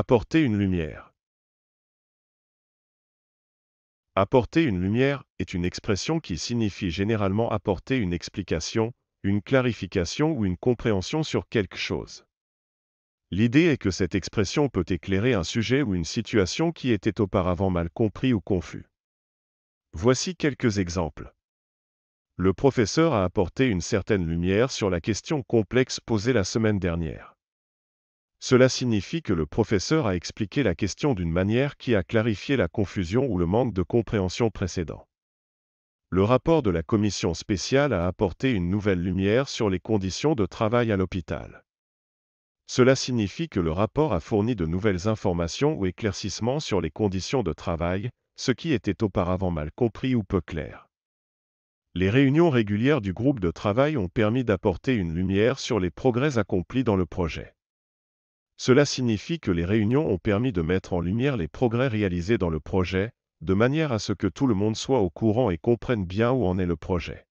Apporter une lumière. Apporter une lumière est une expression qui signifie généralement apporter une explication, une clarification ou une compréhension sur quelque chose. L'idée est que cette expression peut éclairer un sujet ou une situation qui était auparavant mal compris ou confus. Voici quelques exemples. Le professeur a apporté une certaine lumière sur la question complexe posée la semaine dernière. Cela signifie que le professeur a expliqué la question d'une manière qui a clarifié la confusion ou le manque de compréhension précédent. Le rapport de la commission spéciale a apporté une nouvelle lumière sur les conditions de travail à l'hôpital. Cela signifie que le rapport a fourni de nouvelles informations ou éclaircissements sur les conditions de travail, ce qui était auparavant mal compris ou peu clair. Les réunions régulières du groupe de travail ont permis d'apporter une lumière sur les progrès accomplis dans le projet. Cela signifie que les réunions ont permis de mettre en lumière les progrès réalisés dans le projet, de manière à ce que tout le monde soit au courant et comprenne bien où en est le projet.